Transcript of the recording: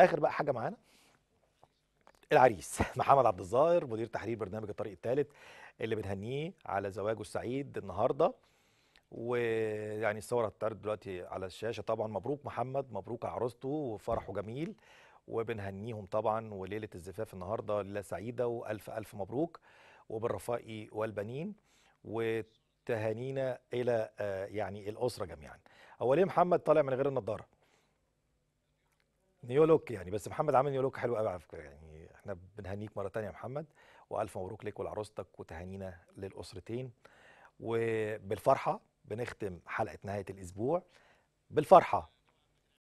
اخر بقى حاجه معانا العريس محمد عبد الظاهر مدير تحرير برنامج الطريق الثالث اللي بنهنيه على زواجه السعيد النهارده ويعني الصور هتتعرض دلوقتي على الشاشه طبعا مبروك محمد مبروك عروسته وفرحه جميل وبنهنيهم طبعا وليله الزفاف النهارده ليله سعيده والف الف مبروك وبالرفاء والبنين وتهانينا الى آه، يعني الاسره جميعا اوليه محمد طالع من غير النضاره لوك يعني بس محمد عامل لوك حلو قوي على فكره يعني احنا بنهنيك مره ثانيه يا محمد والف مبروك ليك ولعروستك وتهانينا للاسرتين وبالفرحه بنختم حلقه نهايه الاسبوع بالفرحه